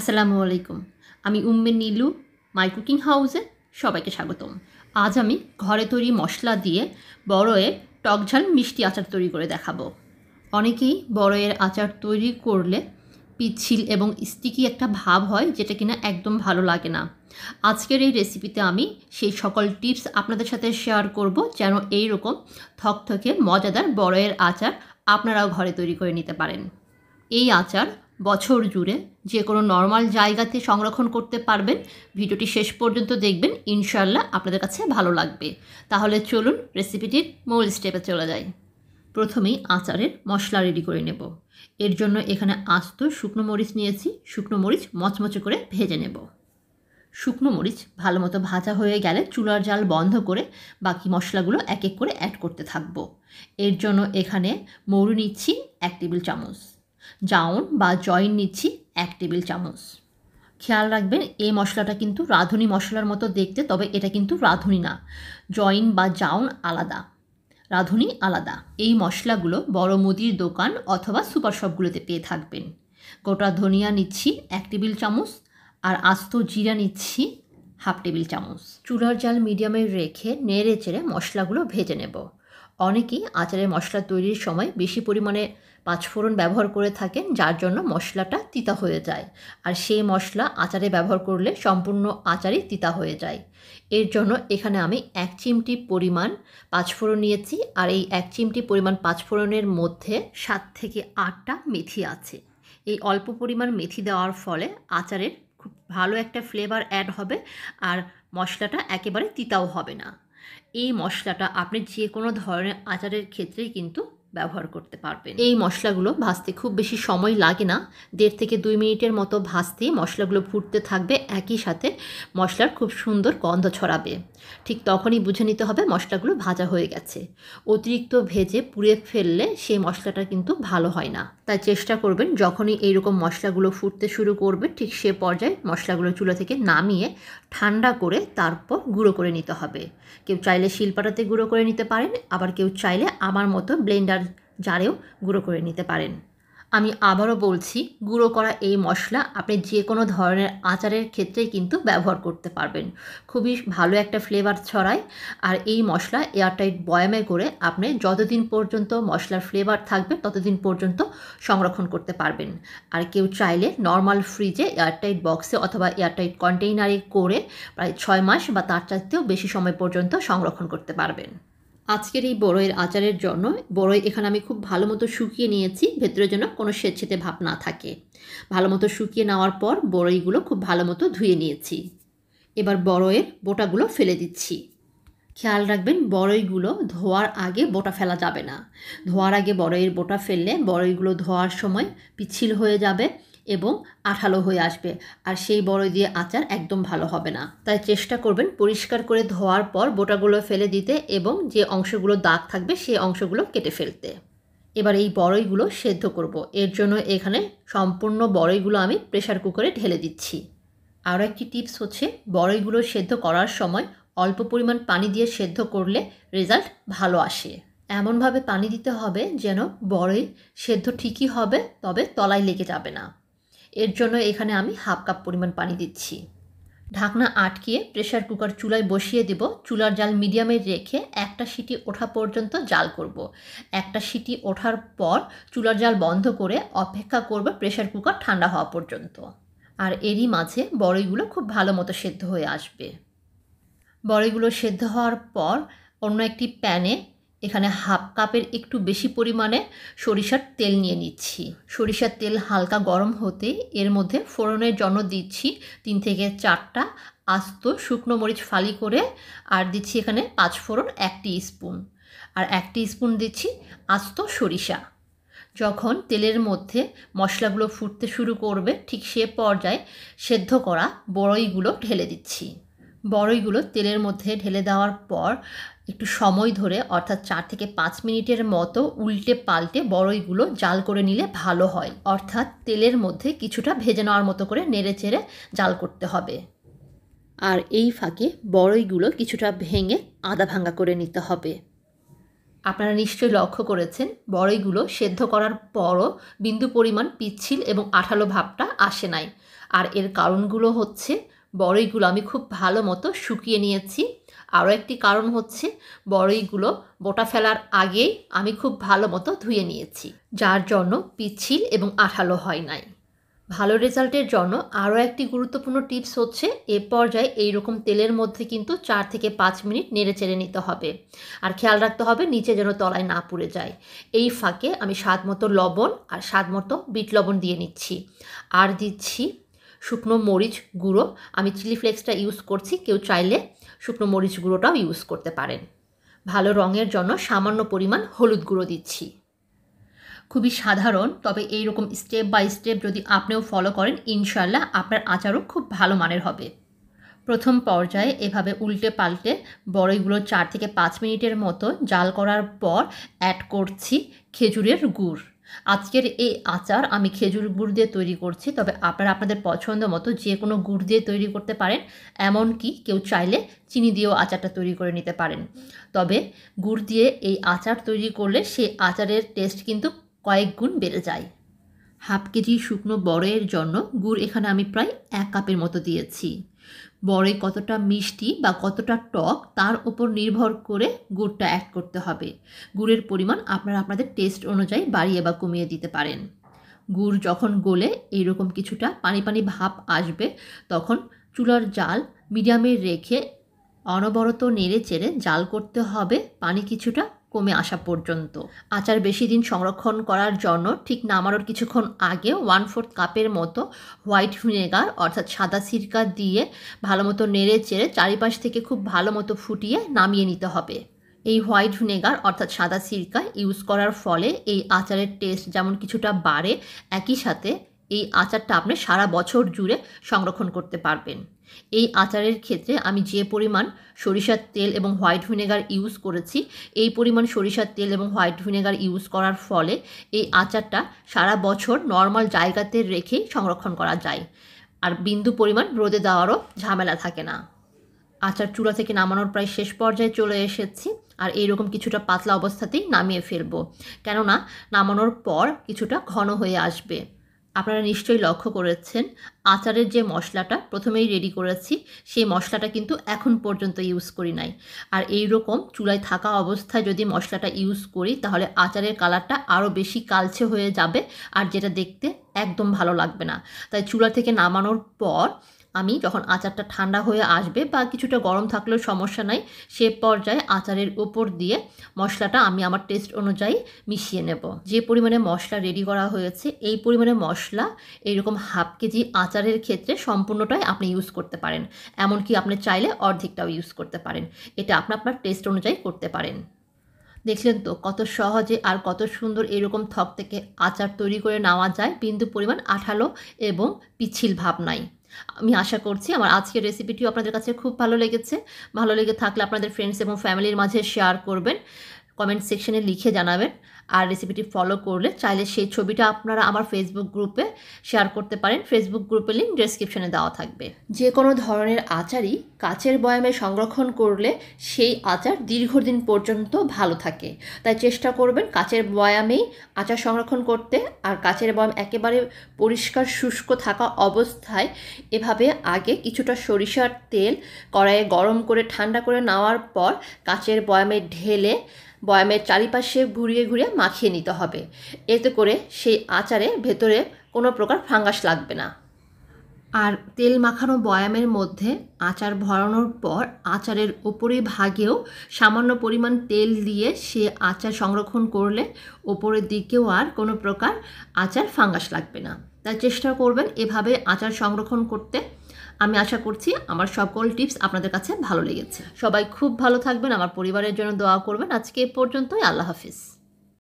আসসালামু আলাইকুম আমি উম্মে নীলু মাই কুকিং হাউসে সবাইকে স্বাগতম আজ আমি ঘরে তৈরি মশলা দিয়ে বড়য়ে টকঝাল মিষ্টি আচার তৈরি করে দেখাবো অনেকেই বড়য়ের আচার তৈরি করলে পিচ্ছিল এবং স্টিকি একটা ভাব হয় যেটা কিনা একদম ভালো লাগে না আজকের এই রেসিপিতে আমি সেই সকল টিপস আপনাদের সাথে শেয়ার করব যেন এই রকম থকথকে মজাদার বড়য়ের আচার আপনারাও ঘরে তৈরি করে নিতে পারেন এই আচার বছর জুড়ে যে কোনো নর্মাল জায়গাতে সংরক্ষণ করতে পারবেন ভিডিওটি শেষ পর্যন্ত দেখবেন ইনশাল্লাহ আপনাদের কাছে ভালো লাগবে তাহলে চলুন রেসিপিটির মূল স্টেপে চলে যাই প্রথমেই আচারের মশলা রেডি করে নেব এর জন্য এখানে আস্ত শুকনো মরিচ নিয়েছি শুকনো মরিচ মচমচে করে ভেজে নেব শুকনো মরিচ ভালো মতো ভাজা হয়ে গেলে চুলার জাল বন্ধ করে বাকি মশলাগুলো এক এক করে অ্যাড করতে থাকবো এর জন্য এখানে মৌরি নিচ্ছি এক টেবিল চামচ জাউন বা জয়েন নিচ্ছি এক টেবিল চামচ খেয়াল রাখবেন এই মশলাটা কিন্তু রাঁধুনি মশলার মতো দেখতে তবে এটা কিন্তু রাঁধুনি না জয়েন বা জাউন আলাদা রাঁধুনি আলাদা এই মশলাগুলো বড় মুদির দোকান অথবা সুপার শপগুলোতে পেয়ে থাকবেন গোটা ধনিয়া নিচ্ছি এক টেবিল চামচ আর আস্ত জিরা নিচ্ছি হাফ টেবিল চামচ চুলার জাল মিডিয়ামে রেখে নেড়ে চেড়ে মশলাগুলো ভেজে নেব অনেকেই আচারের মশলা তৈরির সময় বেশি পরিমাণে পাঁচফোড়ন ব্যবহার করে থাকেন যার জন্য মশলাটা তিতা হয়ে যায় আর সেই মশলা আচারে ব্যবহার করলে সম্পূর্ণ আচারই তিতা হয়ে যায় এর জন্য এখানে আমি এক চিমটি পরিমাণ পাঁচফোড়ন নিয়েছি আর এই এক চিমটি পরিমাণ পাঁচফোড়নের মধ্যে সাত থেকে আটটা মেথি আছে এই অল্প পরিমাণ মেথি দেওয়ার ফলে আচারের খুব ভালো একটা ফ্লেভার অ্যাড হবে আর মশলাটা একেবারে তিতাও হবে না এই মশলাটা আপনি যে কোনো ধরনের আচারের ক্ষেত্রেই কিন্তু ব্যবহার করতে পারবেন এই মশলাগুলো ভাজতে খুব বেশি সময় লাগে না দেড় থেকে দুই মিনিটের মতো ভাজতেই মশলাগুলো ফুটতে থাকবে একই সাথে মশলার খুব সুন্দর গন্ধ ছড়াবে ঠিক তখনই বুঝে নিতে হবে মশলাগুলো ভাজা হয়ে গেছে অতিরিক্ত ভেজে পুড়ে ফেললে সেই মশলাটা কিন্তু ভালো হয় না তাই চেষ্টা করবেন যখনই এইরকম মশলাগুলো ফুটতে শুরু করবে ঠিক সে পর্যায়ে মশলাগুলো চুলা থেকে নামিয়ে ঠান্ডা করে তারপর গুঁড়ো করে নিতে হবে কেউ চাইলে শিলপাটাতে গুঁড়ো করে নিতে পারেন আবার কেউ চাইলে আমার মতো ব্লেন্ডার জারেও গুঁড়ো করে নিতে পারেন আমি আবারও বলছি গুঁড়ো করা এই মশলা আপনি যে কোনো ধরনের আচারের ক্ষেত্রেই কিন্তু ব্যবহার করতে পারবেন খুবই ভালো একটা ফ্লেভার ছড়ায় আর এই মশলা এয়ারটাইট বয়ামে করে আপনি যতদিন পর্যন্ত মশলার ফ্লেভার থাকবে ততদিন পর্যন্ত সংরক্ষণ করতে পারবেন আর কেউ চাইলে নর্মাল ফ্রিজে এয়ারটাইট বক্সে অথবা এয়ারটাইট কন্টেইনারে করে প্রায় ছয় মাস বা তার চাইতেও বেশি সময় পর্যন্ত সংরক্ষণ করতে পারবেন আজকের এই বড়ইয়ের আচারের জন্য বড়ই এখানে আমি খুব ভালো মতো শুকিয়ে নিয়েছি ভেতরে যেন কোনো স্বেচ্ছেতে ভাব না থাকে ভালো মতো শুকিয়ে নেওয়ার পর বড়ইগুলো খুব ভালো মতো ধুয়ে নিয়েছি এবার বড়ইয়ের বোটাগুলো ফেলে দিচ্ছি খেয়াল রাখবেন বড়ইগুলো ধোয়ার আগে বোটা ফেলা যাবে না ধোয়ার আগে বড়ইয়ের বোটা ফেললে বড়ইগুলো ধোয়ার সময় পিছিল হয়ে যাবে এবং আঠালো হয়ে আসবে আর সেই বড়ই দিয়ে আচার একদম ভালো হবে না তাই চেষ্টা করবেন পরিষ্কার করে ধোয়ার পর বোটাগুলো ফেলে দিতে এবং যে অংশগুলো দাগ থাকবে সেই অংশগুলো কেটে ফেলতে এবার এই বড়ইগুলো সেদ্ধ করব। এর জন্য এখানে সম্পূর্ণ বড়ইগুলো আমি প্রেশার কুকারে ঢেলে দিচ্ছি আরও একটি টিপস হচ্ছে বড়ইগুলো সেদ্ধ করার সময় অল্প পরিমাণ পানি দিয়ে সেদ্ধ করলে রেজাল্ট ভালো আসে এমনভাবে পানি দিতে হবে যেন বড়ই সেদ্ধ ঠিকই হবে তবে তলায় লেগে যাবে না এর জন্য এখানে আমি হাফ কাপ পরিমাণ পানি দিচ্ছি ঢাকনা আটকিয়ে প্রেশার কুকার চুলায় বসিয়ে দেব চুলার জাল মিডিয়ামে রেখে একটা সিটি ওঠা পর্যন্ত জাল করব। একটা সিটি ওঠার পর চুলার জাল বন্ধ করে অপেক্ষা করব প্রেশার কুকার ঠান্ডা হওয়া পর্যন্ত আর এরই মাঝে বড়ইগুলো খুব ভালো মতো সেদ্ধ হয়ে আসবে বড়ইগুলো সেদ্ধ হওয়ার পর অন্য একটি প্যানে এখানে হাফ কাপের একটু বেশি পরিমাণে সরিষার তেল নিয়ে নিচ্ছি সরিষার তেল হালকা গরম হতে এর মধ্যে ফোড়নের জন্য দিচ্ছি তিন থেকে চারটা আস্ত শুকনো মরিচ ফালি করে আর দিচ্ছি এখানে পাঁচ ফোড়ন একটি স্পুন আর একটি স্পুন দিচ্ছি আস্ত সরিষা যখন তেলের মধ্যে মশলাগুলো ফুটতে শুরু করবে ঠিক সে পর্যায়ে সেদ্ধ করা বড়ইগুলো ঢেলে দিচ্ছি বড়ইগুলো তেলের মধ্যে ঢেলে দেওয়ার পর একটু সময় ধরে অর্থাৎ চার থেকে পাঁচ মিনিটের মতো উল্টে পাল্টে বড়ইগুলো জাল করে নিলে ভালো হয় অর্থাৎ তেলের মধ্যে কিছুটা ভেজে নেওয়ার মতো করে নেড়ে চেড়ে জাল করতে হবে আর এই ফাঁকে বড়ইগুলো কিছুটা ভেঙে আদা ভাঙ্গা করে নিতে হবে আপনারা নিশ্চয়ই লক্ষ্য করেছেন বড়ইগুলো সেদ্ধ করার পরও বিন্দু পরিমাণ পিচ্ছিল এবং আঠালো ভাবটা আসে নাই আর এর কারণগুলো হচ্ছে বড়ইগুলো আমি খুব ভালো মতো শুকিয়ে নিয়েছি আরও একটি কারণ হচ্ছে বড়ইগুলো বোটা ফেলার আগেই আমি খুব ভালো মতো ধুয়ে নিয়েছি যার জন্য পিচ্ছিল এবং আঠালো হয় নাই ভালো রেজাল্টের জন্য আরও একটি গুরুত্বপূর্ণ টিপস হচ্ছে এ পর্যায়ে এইরকম তেলের মধ্যে কিন্তু চার থেকে পাঁচ মিনিট নেড়ে চেড়ে নিতে হবে আর খেয়াল রাখতে হবে নিচে যেন তলায় না পুড়ে যায় এই ফাঁকে আমি স্বাদ মতো লবণ আর স্বাদ মতো বিট লবণ দিয়ে নিচ্ছি আর দিচ্ছি শুকনো মরিচ গুঁড়ো আমি চিলি ফ্লেক্সটা ইউজ করছি কেউ চাইলে শুকনো মরিচ গুঁড়োটাও ইউজ করতে পারেন ভালো রঙের জন্য সামান্য পরিমাণ হলুদ গুঁড়ো দিচ্ছি খুবই সাধারণ তবে এই রকম স্টেপ বাই স্টেপ যদি আপনিও ফলো করেন ইনশাল্লাহ আপনার আচারও খুব ভালো মানের হবে প্রথম পর্যায়ে এভাবে উল্টে পাল্টে বড়ইগুলো চার থেকে পাঁচ মিনিটের মতো জাল করার পর অ্যাড করছি খেজুরের গুড় আজকের এই আচার আমি খেজুর গুড় দিয়ে তৈরি করছি তবে আপনারা আপনাদের পছন্দ মতো যে কোনো গুড় দিয়ে তৈরি করতে পারেন এমনকি কেউ চাইলে চিনি দিয়েও আচারটা তৈরি করে নিতে পারেন তবে গুড় দিয়ে এই আচার তৈরি করলে সেই আচারের টেস্ট কিন্তু কয়েক গুণ বেড়ে যায় হাফ কেজি শুকনো বড়ের জন্য গুড় এখানে আমি প্রায় এক কাপের মতো দিয়েছি বড়ে কতটা মিষ্টি বা কতটা টক তার উপর নির্ভর করে গুড়টা অ্যাড করতে হবে গুড়ের পরিমাণ আপনারা আপনাদের টেস্ট অনুযায়ী বাড়িয়ে বা কমিয়ে দিতে পারেন গুড় যখন গলে এইরকম কিছুটা পানি পানি ভাব আসবে তখন চুলার জাল মিডিয়ামে রেখে অনবরত নেড়ে চেড়ে জাল করতে হবে পানি কিছুটা কমে আসা পর্যন্ত আচার বেশি দিন সংরক্ষণ করার জন্য ঠিক নামানোর কিছুক্ষণ আগে ওয়ান ফোর্থ কাপের মতো হোয়াইট ভিনেগার অর্থাৎ সাদা সিরকা দিয়ে ভালো মতো নেড়ে চেড়ে চারিপাশ থেকে খুব ভালো মতো ফুটিয়ে নামিয়ে নিতে হবে এই হোয়াইট ভিনেগার অর্থাৎ সাদা সিরকা ইউজ করার ফলে এই আচারের টেস্ট যেমন কিছুটা বাড়ে একই সাথে এই আচারটা আপনি সারা বছর জুড়ে সংরক্ষণ করতে পারবেন এই আচারের ক্ষেত্রে আমি যে পরিমাণ সরিষার তেল এবং হোয়াইট ভিনেগার ইউজ করেছি এই পরিমাণ সরিষার তেল এবং হোয়াইট ভিনেগার ইউজ করার ফলে এই আচারটা সারা বছর নর্মাল জায়গাতে রেখে সংরক্ষণ করা যায় আর বিন্দু পরিমাণ রোদে দেওয়ারও ঝামেলা থাকে না আচার চূড়া থেকে নামানোর প্রায় শেষ পর্যায়ে চলে এসেছি আর এইরকম কিছুটা পাতলা অবস্থাতেই নামিয়ে ফেলবো কেননা নামানোর পর কিছুটা ঘন হয়ে আসবে আপনারা নিশ্চয়ই লক্ষ্য করেছেন আচারের যে মশলাটা প্রথমেই রেডি করেছি সেই মশলাটা কিন্তু এখন পর্যন্ত ইউজ করি নাই আর এই রকম চুলায় থাকা অবস্থায় যদি মশলাটা ইউজ করি তাহলে আচারের কালারটা আরও বেশি কালছে হয়ে যাবে আর যেটা দেখতে একদম ভালো লাগবে না তাই চুলা থেকে নামানোর পর আমি যখন আচারটা ঠান্ডা হয়ে আসবে বা কিছুটা গরম থাকলেও সমস্যা নাই সে পর্যায়ে আচারের উপর দিয়ে মশলাটা আমি আমার টেস্ট অনুযায়ী মিশিয়ে নেব যে পরিমাণে মশলা রেডি করা হয়েছে এই পরিমাণে মশলা এইরকম হাফ কেজি আচারের ক্ষেত্রে সম্পূর্ণটাই আপনি ইউজ করতে পারেন এমনকি আপনি চাইলে অর্ধেকটাও ইউজ করতে পারেন এটা আপনি আপনার টেস্ট অনুযায়ী করতে পারেন দেখলেন তো কত সহজে আর কত সুন্দর এরকম থক থেকে আচার তৈরি করে নেওয়া যায় বিন্দু পরিমাণ আঠালো এবং পিছিল ভাব নাই আমি আশা করছি আমার আজকের রেসিপিটিও আপনাদের কাছে খুব ভালো লেগেছে ভালো লেগে থাকলে আপনাদের ফ্রেন্ডস এবং ফ্যামিলির মাঝে শেয়ার করবেন কমেন্ট সেকশনে লিখে জানাবেন আর রেসিপিটি ফলো করলে চাইলে সেই ছবিটা আপনারা আমার ফেসবুক গ্রুপে শেয়ার করতে পারেন ফেসবুক গ্রুপের লিঙ্ক ডেসক্রিপশনে দেওয়া থাকবে যে কোনো ধরনের আচারই কাচের বয়ামে সংরক্ষণ করলে সেই আচার দীর্ঘদিন পর্যন্ত ভালো থাকে তাই চেষ্টা করবেন কাচের বয়ামেই আচার সংরক্ষণ করতে আর কাচের বয়াম একেবারে পরিষ্কার শুষ্ক থাকা অবস্থায় এভাবে আগে কিছুটা সরিষার তেল কড়াইয়ে গরম করে ঠান্ডা করে নেওয়ার পর কাচের বয়ামে ঢেলে বয়ামের চারিপাশে ঘুরিয়ে ঘুরিয়ে মাখিয়ে নিতে হবে এতে করে সেই আচারে ভেতরে কোনো প্রকার ফাঙ্গাস লাগবে না আর তেল মাখানো বয়ামের মধ্যে আচার ভরানোর পর আচারের ওপরে ভাগেও সামান্য পরিমাণ তেল দিয়ে সে আচার সংরক্ষণ করলে ওপরের দিকেও আর কোনো প্রকার আচার ফাঙ্গাস লাগবে না তাই চেষ্টা করবেন এভাবে আচার সংরক্ষণ করতে আমি আশা করছি আমার সকল টিপস আপনাদের কাছে ভালো লেগেছে সবাই খুব ভালো থাকবেন আমার পরিবারের জন্য দোয়া করবেন আজকে এ পর্যন্তই আল্লাহ হাফিজ